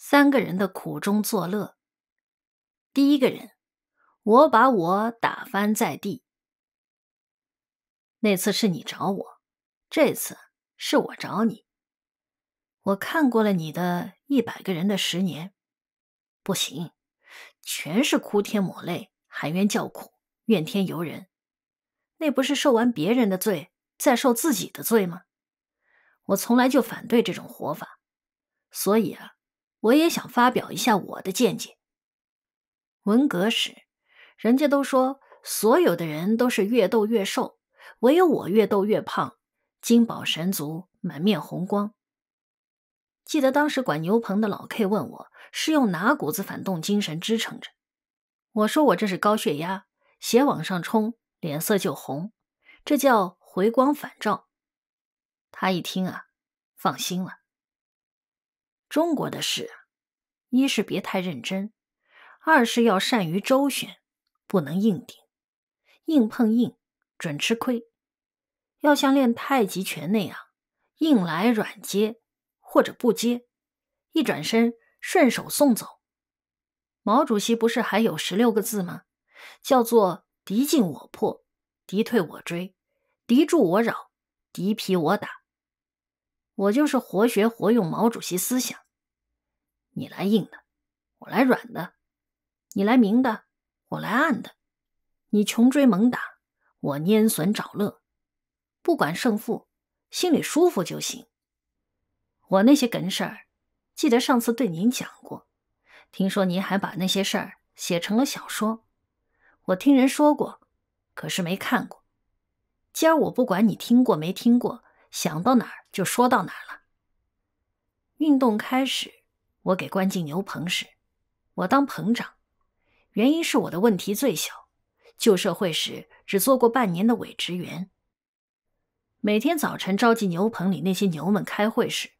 三个人的苦中作乐。第一个人，我把我打翻在地。那次是你找我，这次是我找你。我看过了你的一百个人的十年，不行，全是哭天抹泪、喊冤叫苦、怨天尤人，那不是受完别人的罪再受自己的罪吗？我从来就反对这种活法，所以啊。我也想发表一下我的见解。文革时，人家都说所有的人都是越斗越瘦，唯有我越斗越胖，金宝神足，满面红光。记得当时管牛棚的老 K 问我是用哪股子反动精神支撑着，我说我这是高血压，血往上冲，脸色就红，这叫回光返照。他一听啊，放心了。中国的事，一是别太认真，二是要善于周旋，不能硬顶，硬碰硬准吃亏。要像练太极拳那样，硬来软接，或者不接，一转身顺手送走。毛主席不是还有十六个字吗？叫做敌进我破，敌退我追，敌驻我扰，敌疲我打。我就是活学活用毛主席思想，你来硬的，我来软的；你来明的，我来暗的；你穷追猛打，我拈损找乐。不管胜负，心里舒服就行。我那些梗事儿，记得上次对您讲过。听说您还把那些事儿写成了小说，我听人说过，可是没看过。今儿我不管你听过没听过。想到哪儿就说到哪儿了。运动开始，我给关进牛棚时，我当棚长，原因是我的问题最小。旧社会时只做过半年的委职员。每天早晨召集牛棚里那些牛们开会时，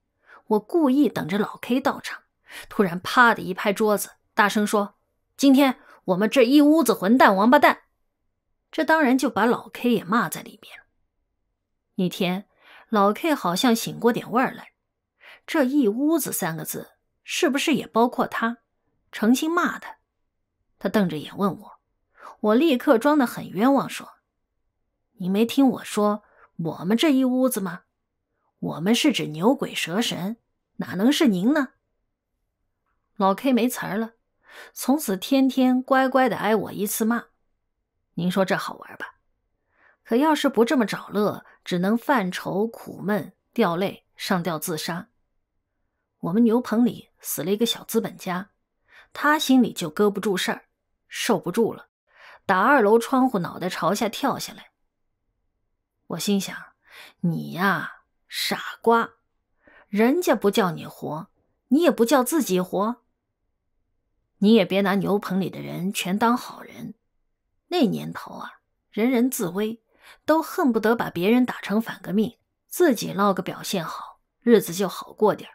我故意等着老 K 到场，突然啪的一拍桌子，大声说：“今天我们这一屋子混蛋王八蛋！”这当然就把老 K 也骂在里面了。那天。老 K 好像醒过点味儿来，这一屋子三个字，是不是也包括他？成心骂他，他瞪着眼问我，我立刻装得很冤枉说：“你没听我说，我们这一屋子吗？我们是指牛鬼蛇神，哪能是您呢？”老 K 没词儿了，从此天天乖乖的挨我一次骂。您说这好玩吧？可要是不这么找乐，只能犯愁、苦闷、掉泪、上吊自杀。我们牛棚里死了一个小资本家，他心里就搁不住事儿，受不住了，打二楼窗户，脑袋朝下跳下来。我心想：“你呀，傻瓜，人家不叫你活，你也不叫自己活。你也别拿牛棚里的人全当好人，那年头啊，人人自危。”都恨不得把别人打成反革命，自己捞个表现好，日子就好过点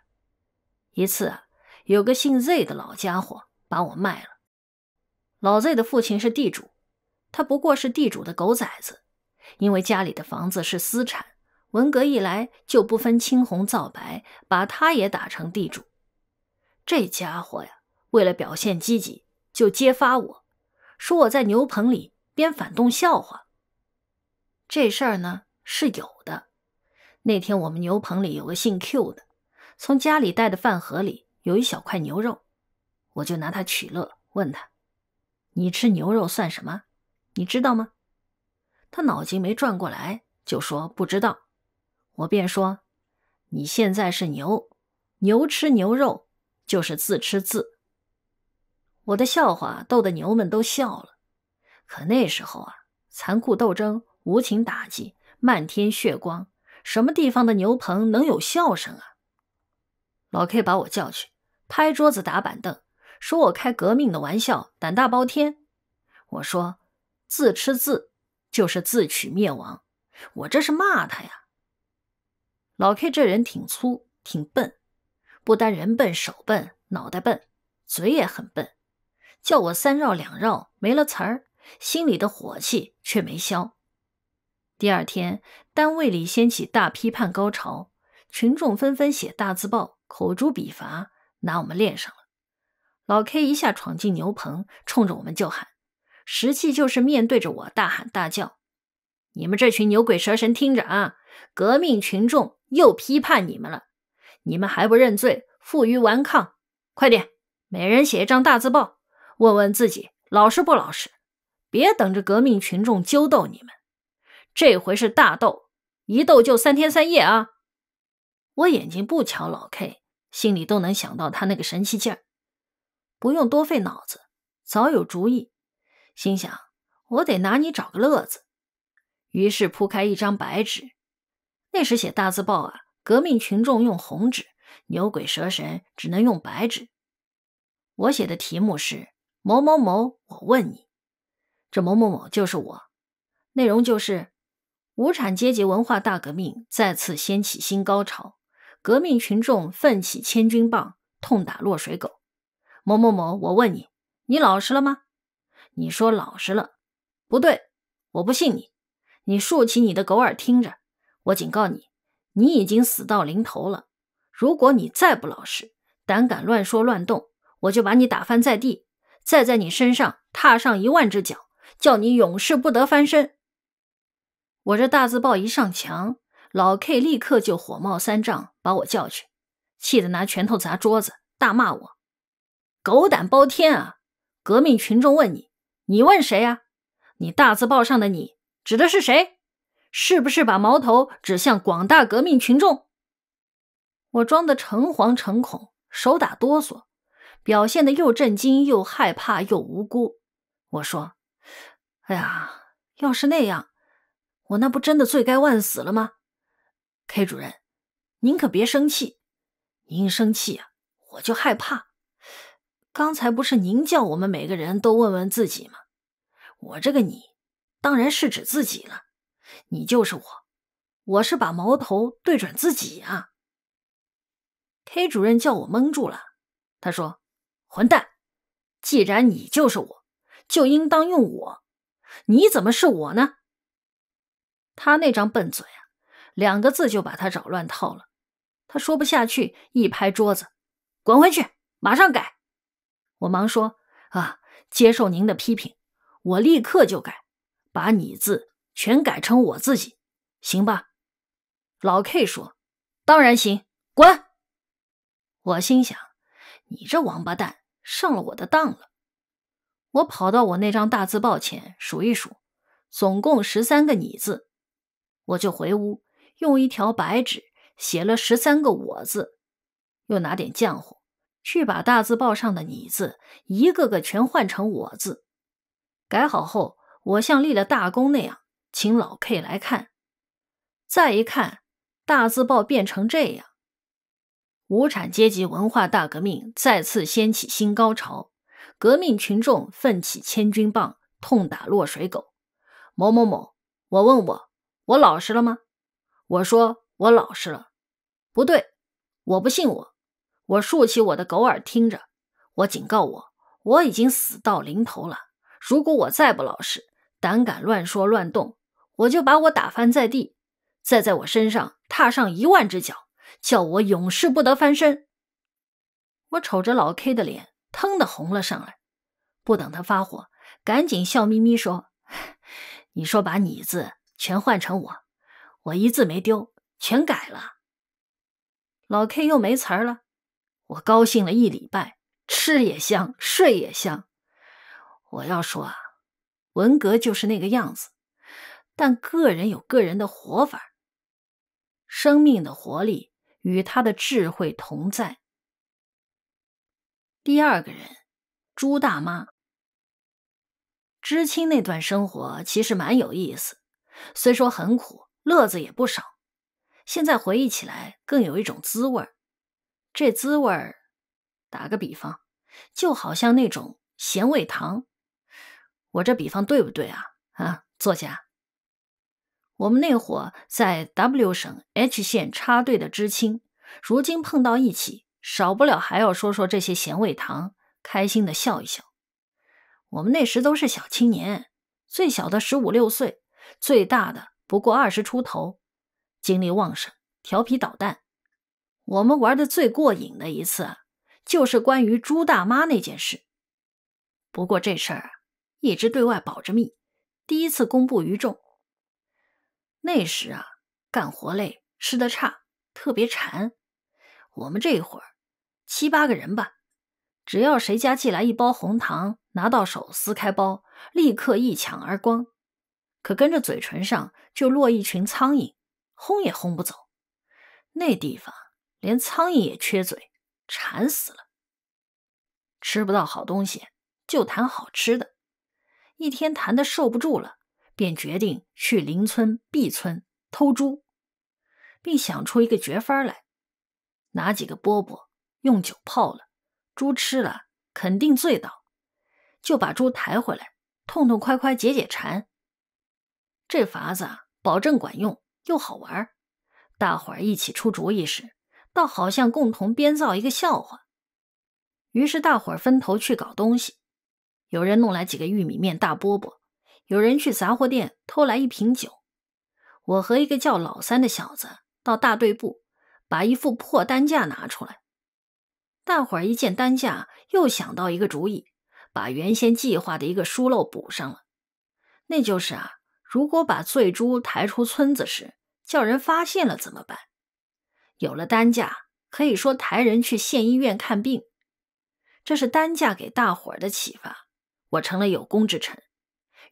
一次，有个姓 Z 的老家伙把我卖了。老 Z 的父亲是地主，他不过是地主的狗崽子。因为家里的房子是私产，文革一来就不分青红皂白，把他也打成地主。这家伙呀，为了表现积极，就揭发我说我在牛棚里编反动笑话。这事儿呢是有的。那天我们牛棚里有个姓 Q 的，从家里带的饭盒里有一小块牛肉，我就拿它取乐，问他：“你吃牛肉算什么？你知道吗？”他脑筋没转过来，就说不知道。我便说：“你现在是牛，牛吃牛肉就是自吃自。”我的笑话逗得牛们都笑了。可那时候啊，残酷斗争。无情打击，漫天血光。什么地方的牛棚能有笑声啊？老 K 把我叫去，拍桌子打板凳，说我开革命的玩笑，胆大包天。我说自吃自就是自取灭亡，我这是骂他呀。老 K 这人挺粗，挺笨，不单人笨，手笨，脑袋笨，嘴也很笨，叫我三绕两绕没了词儿，心里的火气却没消。第二天，单位里掀起大批判高潮，群众纷纷写大字报，口诛笔伐，拿我们练上了。老 K 一下闯进牛棚，冲着我们就喊，实际就是面对着我大喊大叫：“你们这群牛鬼蛇神，听着啊！革命群众又批判你们了，你们还不认罪，负隅顽抗！快点，每人写一张大字报，问问自己老实不老实，别等着革命群众揪斗你们。”这回是大斗，一斗就三天三夜啊！我眼睛不瞧老 K，心里都能想到他那个神气劲儿，不用多费脑子，早有主意。心想我得拿你找个乐子，于是铺开一张白纸。那时写大字报啊，革命群众用红纸，牛鬼蛇神只能用白纸。我写的题目是“某某某”，我问你，这某某某就是我，内容就是。无产阶级文化大革命再次掀起新高潮，革命群众奋起千钧棒，痛打落水狗。某某某，我问你，你老实了吗？你说老实了，不对，我不信你。你竖起你的狗耳听着，我警告你，你已经死到临头了。如果你再不老实，胆敢乱说乱动，我就把你打翻在地，再在你身上踏上一万只脚，叫你永世不得翻身。我这大字报一上墙，老 K 立刻就火冒三丈，把我叫去，气得拿拳头砸桌子，大骂我：“狗胆包天啊！革命群众问你，你问谁呀？你大字报上的你指的是谁？是不是把矛头指向广大革命群众？”我装得诚惶诚恐，手打哆嗦，表现得又震惊又害怕又无辜。我说：“哎呀，要是那样……”我那不真的罪该万死了吗？K 主任，您可别生气，您一生气啊，我就害怕。刚才不是您叫我们每个人都问问自己吗？我这个“你”，当然是指自己了。你就是我，我是把矛头对准自己啊。K 主任叫我蒙住了，他说：“混蛋，既然你就是我，就应当用我。你怎么是我呢？”他那张笨嘴啊，两个字就把他找乱套了。他说不下去，一拍桌子：“滚回去，马上改！”我忙说：“啊，接受您的批评，我立刻就改，把你字全改成我自己，行吧？”老 K 说：“当然行，滚！”我心想：“你这王八蛋上了我的当了。”我跑到我那张大字报前数一数，总共十三个“你”字。我就回屋，用一条白纸写了十三个“我”字，又拿点浆糊去把大字报上的“你”字一个个全换成“我”字。改好后，我像立了大功那样，请老 K 来看。再一看，大字报变成这样：无产阶级文化大革命再次掀起新高潮，革命群众奋起千钧棒，痛打落水狗。某某某，我问我。我老实了吗？我说我老实了，不对，我不信我。我竖起我的狗耳听着。我警告我，我已经死到临头了。如果我再不老实，胆敢乱说乱动，我就把我打翻在地，再在我身上踏上一万只脚，叫我永世不得翻身。我瞅着老 K 的脸，腾的红了上来。不等他发火，赶紧笑眯眯说：“ 你说把你字。”全换成我，我一字没丢，全改了。老 K 又没词儿了，我高兴了一礼拜，吃也香，睡也香。我要说啊，文革就是那个样子，但个人有个人的活法生命的活力与他的智慧同在。第二个人，朱大妈，知青那段生活其实蛮有意思。虽说很苦，乐子也不少。现在回忆起来，更有一种滋味儿。这滋味儿，打个比方，就好像那种咸味糖。我这比方对不对啊？啊，坐下。我们那伙在 W 省 H 县插队的知青，如今碰到一起，少不了还要说说这些咸味糖，开心的笑一笑。我们那时都是小青年，最小的十五六岁。最大的不过二十出头，精力旺盛，调皮捣蛋。我们玩的最过瘾的一次，就是关于朱大妈那件事。不过这事儿一直对外保着密，第一次公布于众。那时啊，干活累，吃得差，特别馋。我们这会儿七八个人吧，只要谁家寄来一包红糖，拿到手撕开包，立刻一抢而光。可跟着嘴唇上就落一群苍蝇，轰也轰不走。那地方连苍蝇也缺嘴，馋死了。吃不到好东西，就谈好吃的。一天谈的受不住了，便决定去邻村 B 村偷猪，并想出一个绝法来：拿几个饽饽用酒泡了，猪吃了肯定醉倒，就把猪抬回来，痛痛快快解解馋。这法子啊，保证管用又好玩大伙儿一起出主意时，倒好像共同编造一个笑话。于是大伙儿分头去搞东西。有人弄来几个玉米面大饽饽，有人去杂货店偷来一瓶酒。我和一个叫老三的小子到大队部，把一副破担架拿出来。大伙儿一见担架，又想到一个主意，把原先计划的一个疏漏补上了。那就是啊。如果把醉猪抬出村子时叫人发现了怎么办？有了担架，可以说抬人去县医院看病。这是担架给大伙儿的启发，我成了有功之臣。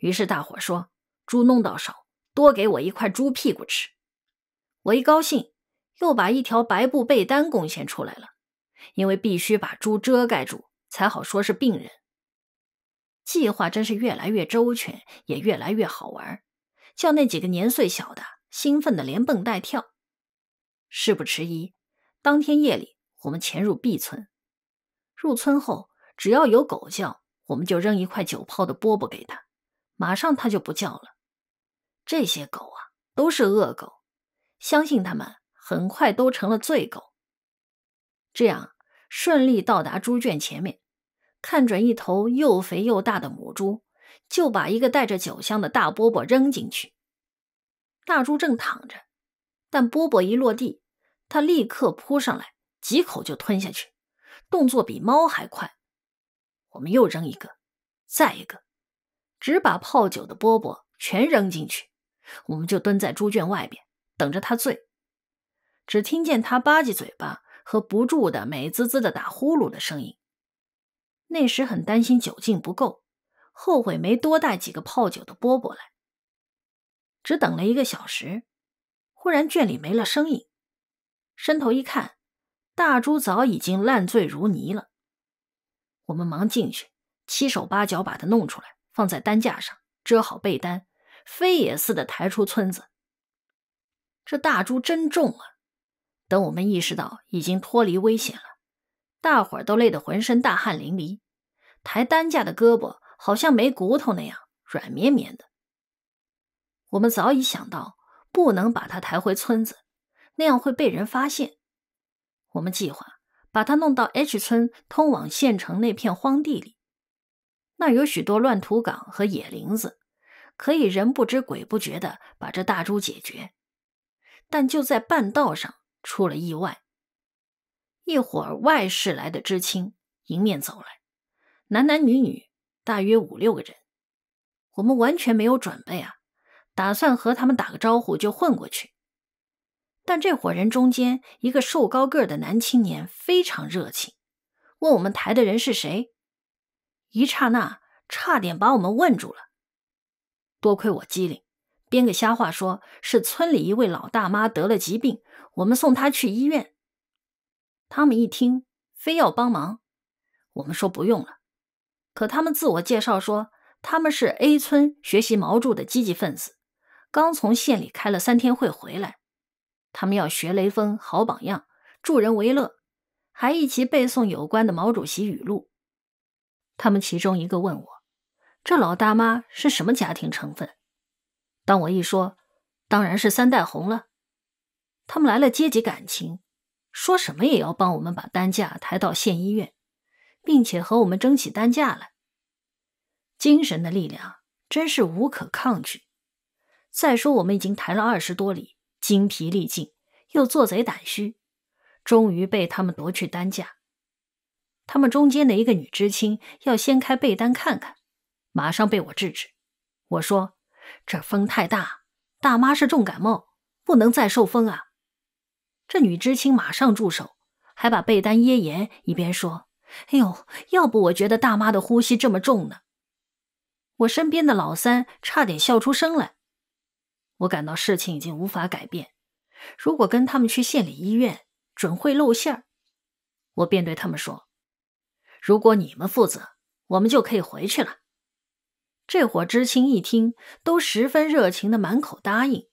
于是大伙儿说：“猪弄到手，多给我一块猪屁股吃。”我一高兴，又把一条白布被单贡献出来了，因为必须把猪遮盖住，才好说是病人。计划真是越来越周全，也越来越好玩。叫那几个年岁小的兴奋的连蹦带跳，事不迟疑。当天夜里，我们潜入 B 村。入村后，只要有狗叫，我们就扔一块酒泡的饽饽给它，马上它就不叫了。这些狗啊，都是恶狗，相信它们很快都成了醉狗。这样顺利到达猪圈前面，看准一头又肥又大的母猪。就把一个带着酒香的大饽饽扔进去。大猪正躺着，但饽饽一落地，它立刻扑上来，几口就吞下去，动作比猫还快。我们又扔一个，再一个，只把泡酒的饽饽全扔进去。我们就蹲在猪圈外边，等着它醉。只听见它吧唧嘴巴和不住的美滋滋的打呼噜的声音。那时很担心酒劲不够。后悔没多带几个泡酒的波波来，只等了一个小时，忽然圈里没了声音，伸头一看，大猪早已经烂醉如泥了。我们忙进去，七手八脚把他弄出来，放在担架上，遮好被单，飞也似的抬出村子。这大猪真重啊！等我们意识到已经脱离危险了，大伙儿都累得浑身大汗淋漓，抬担架的胳膊。好像没骨头那样软绵绵的。我们早已想到不能把他抬回村子，那样会被人发现。我们计划把他弄到 H 村通往县城那片荒地里，那有许多乱土岗和野林子，可以人不知鬼不觉的把这大猪解决。但就在半道上出了意外，一伙外市来的知青迎面走来，男男女女。大约五六个人，我们完全没有准备啊！打算和他们打个招呼就混过去。但这伙人中间一个瘦高个的男青年非常热情，问我们抬的人是谁，一刹那差点把我们问住了。多亏我机灵，编个瞎话说是村里一位老大妈得了疾病，我们送她去医院。他们一听，非要帮忙，我们说不用了。可他们自我介绍说，他们是 A 村学习毛著的积极分子，刚从县里开了三天会回来。他们要学雷锋好榜样，助人为乐，还一起背诵有关的毛主席语录。他们其中一个问我：“这老大妈是什么家庭成分？”当我一说，当然是三代红了。他们来了阶级感情，说什么也要帮我们把担架抬到县医院。并且和我们争起担架来。精神的力量真是无可抗拒。再说我们已经抬了二十多里，精疲力尽，又做贼胆虚，终于被他们夺去担架。他们中间的一个女知青要掀开被单看看，马上被我制止。我说：“这风太大，大妈是重感冒，不能再受风啊！”这女知青马上住手，还把被单掖严，一边说。哎呦，要不我觉得大妈的呼吸这么重呢。我身边的老三差点笑出声来。我感到事情已经无法改变，如果跟他们去县里医院，准会露馅儿。我便对他们说：“如果你们负责，我们就可以回去了。”这伙知青一听，都十分热情的满口答应，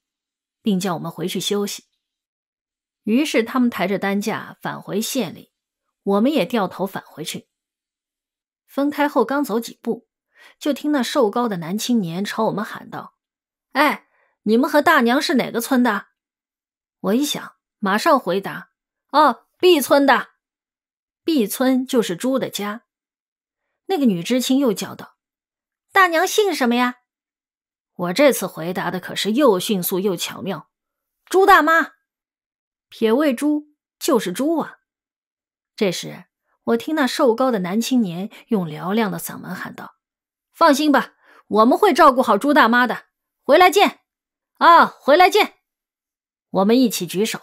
并叫我们回去休息。于是他们抬着担架返回县里。我们也掉头返回去。分开后刚走几步，就听那瘦高的男青年朝我们喊道：“哎，你们和大娘是哪个村的？”我一想，马上回答：“哦，B 村的。B 村就是猪的家。”那个女知青又叫道：“大娘姓什么呀？”我这次回答的可是又迅速又巧妙：“猪大妈，撇位猪，就是猪啊。”这时，我听那瘦高的男青年用嘹亮的嗓门喊道：“放心吧，我们会照顾好朱大妈的。回来见，啊，回来见！”我们一起举手，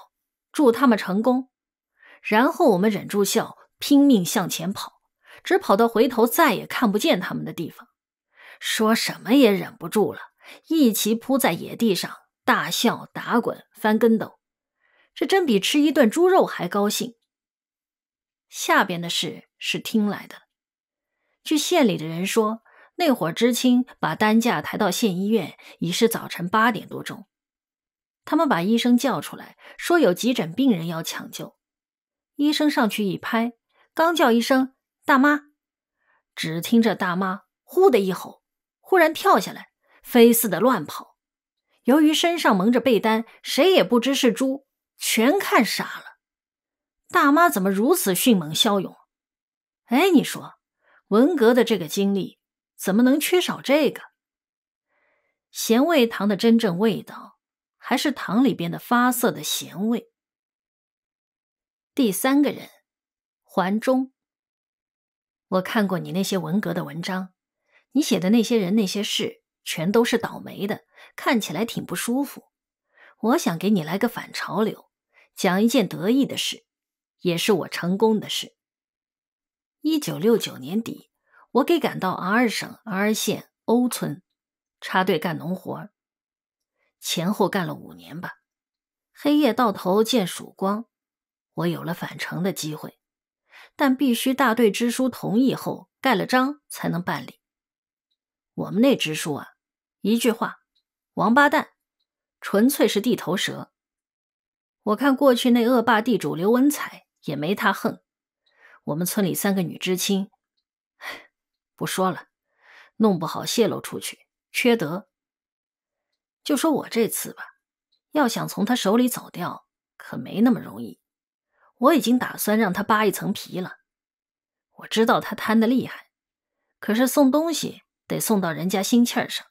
祝他们成功。然后我们忍住笑，拼命向前跑，只跑到回头再也看不见他们的地方。说什么也忍不住了，一起扑在野地上，大笑、打滚、翻跟斗。这真比吃一顿猪肉还高兴。下边的事是听来的。据县里的人说，那伙知青把担架抬到县医院已是早晨八点多钟。他们把医生叫出来，说有急诊病人要抢救。医生上去一拍，刚叫一声“大妈”，只听着大妈“呼”的一吼，忽然跳下来，飞似的乱跑。由于身上蒙着被单，谁也不知是猪，全看傻了。大妈怎么如此迅猛骁勇？哎，你说，文革的这个经历怎么能缺少这个咸味糖的真正味道？还是糖里边的发涩的咸味？第三个人，环中，我看过你那些文革的文章，你写的那些人那些事，全都是倒霉的，看起来挺不舒服。我想给你来个反潮流，讲一件得意的事。也是我成功的事。一九六九年底，我给赶到 R 省 R 县 O 村插队干农活，前后干了五年吧。黑夜到头见曙光，我有了返程的机会，但必须大队支书同意后盖了章才能办理。我们那支书啊，一句话，王八蛋，纯粹是地头蛇。我看过去那恶霸地主刘文彩。也没他横，我们村里三个女知青，不说了，弄不好泄露出去，缺德。就说我这次吧，要想从他手里走掉，可没那么容易。我已经打算让他扒一层皮了。我知道他贪得厉害，可是送东西得送到人家心气儿上。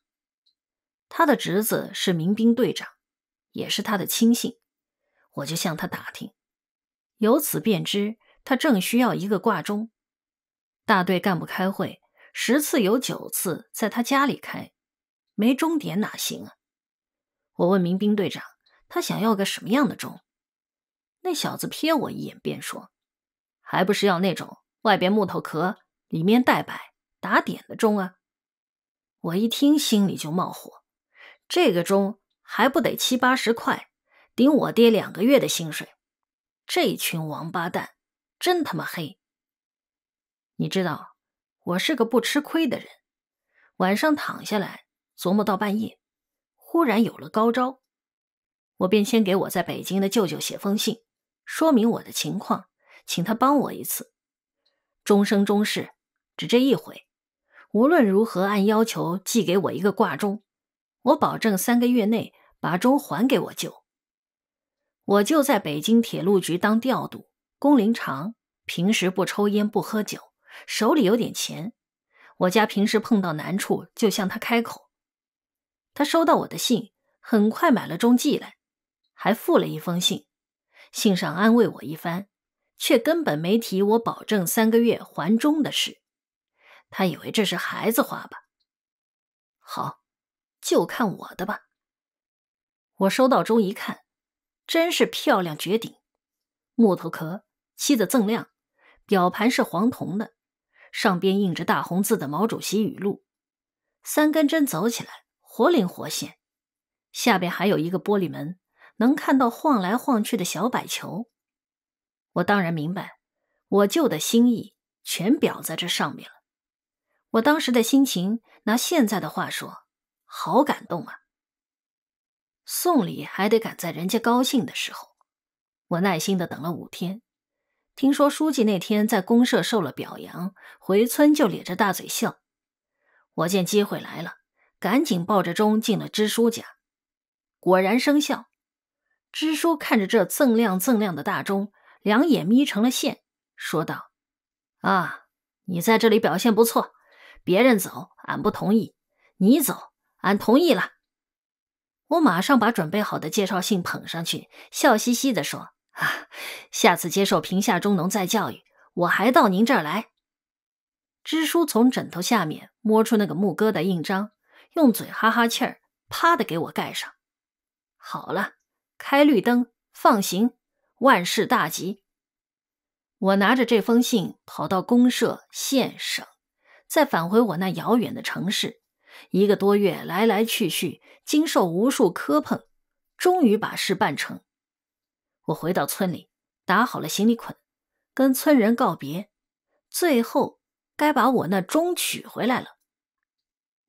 他的侄子是民兵队长，也是他的亲信，我就向他打听。由此便知，他正需要一个挂钟。大队干部开会，十次有九次在他家里开，没钟点哪行啊？我问民兵队长：“他想要个什么样的钟？”那小子瞥我一眼，便说：“还不是要那种外边木头壳、里面带摆打点的钟啊？”我一听，心里就冒火。这个钟还不得七八十块，顶我爹两个月的薪水。这群王八蛋，真他妈黑！你知道，我是个不吃亏的人。晚上躺下来，琢磨到半夜，忽然有了高招。我便先给我在北京的舅舅写封信，说明我的情况，请他帮我一次，终生终世只这一回。无论如何，按要求寄给我一个挂钟，我保证三个月内把钟还给我舅。我就在北京铁路局当调度工龄长，平时不抽烟不喝酒，手里有点钱。我家平时碰到难处就向他开口，他收到我的信，很快买了钟寄来，还附了一封信，信上安慰我一番，却根本没提我保证三个月还钟的事。他以为这是孩子话吧？好，就看我的吧。我收到钟一看。真是漂亮绝顶，木头壳漆的锃亮，表盘是黄铜的，上边印着大红字的毛主席语录，三根针走起来活灵活现，下边还有一个玻璃门，能看到晃来晃去的小摆球。我当然明白，我舅的心意全表在这上面了。我当时的心情，拿现在的话说，好感动啊！送礼还得赶在人家高兴的时候。我耐心的等了五天，听说书记那天在公社受了表扬，回村就咧着大嘴笑。我见机会来了，赶紧抱着钟进了支书家。果然生效。支书看着这锃亮锃亮的大钟，两眼眯成了线，说道：“啊，你在这里表现不错，别人走俺不同意，你走俺同意了。”我马上把准备好的介绍信捧上去，笑嘻嘻地说：“啊，下次接受贫下中农再教育，我还到您这儿来。”支书从枕头下面摸出那个木疙瘩印章，用嘴哈哈气儿，啪的给我盖上。好了，开绿灯，放行，万事大吉。我拿着这封信，跑到公社、县省，再返回我那遥远的城市。一个多月来来去去，经受无数磕碰，终于把事办成。我回到村里，打好了行李捆，跟村人告别。最后该把我那钟取回来了。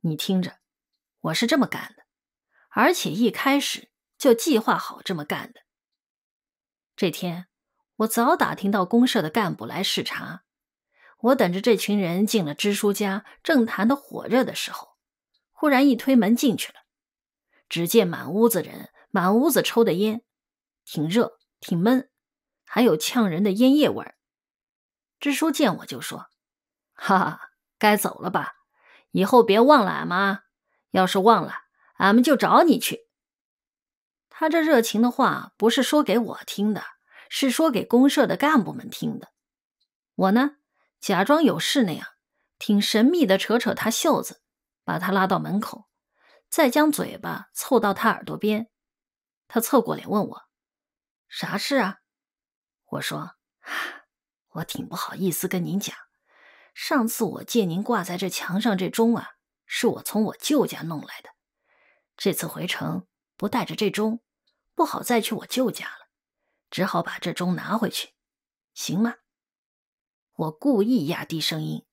你听着，我是这么干的，而且一开始就计划好这么干的。这天我早打听到公社的干部来视察，我等着这群人进了支书家，正谈得火热的时候。突然一推门进去了，只见满屋子人，满屋子抽的烟，挺热挺闷，还有呛人的烟叶味儿。支书见我就说：“哈哈，该走了吧？以后别忘了俺妈，要是忘了，俺们就找你去。”他这热情的话不是说给我听的，是说给公社的干部们听的。我呢，假装有事那样，挺神秘的，扯扯他袖子。把他拉到门口，再将嘴巴凑到他耳朵边。他侧过脸问我：“啥事啊？”我说：“我挺不好意思跟您讲，上次我借您挂在这墙上这钟啊，是我从我舅家弄来的。这次回城不带着这钟，不好再去我舅家了，只好把这钟拿回去，行吗？”我故意压低声音，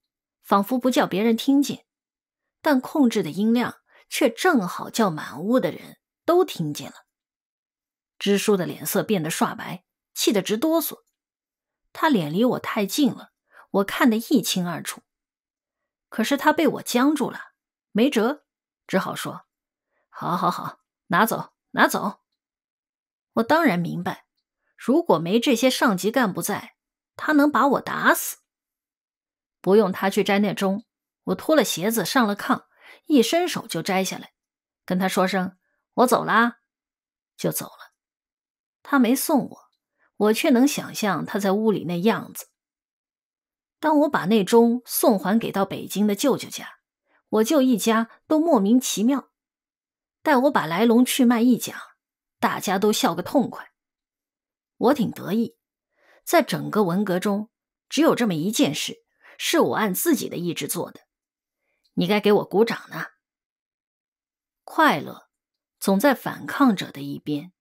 仿佛不叫别人听见。但控制的音量却正好叫满屋的人都听见了。支书的脸色变得煞白，气得直哆嗦。他脸离我太近了，我看得一清二楚。可是他被我僵住了，没辙，只好说：“好好好，拿走，拿走。”我当然明白，如果没这些上级干部在，他能把我打死。不用他去摘那钟。我脱了鞋子上了炕，一伸手就摘下来，跟他说声“我走啦”，就走了。他没送我，我却能想象他在屋里那样子。当我把那钟送还给到北京的舅舅家，我舅一家都莫名其妙。待我把来龙去脉一讲，大家都笑个痛快。我挺得意，在整个文革中，只有这么一件事是我按自己的意志做的。你该给我鼓掌呢。快乐，总在反抗者的一边。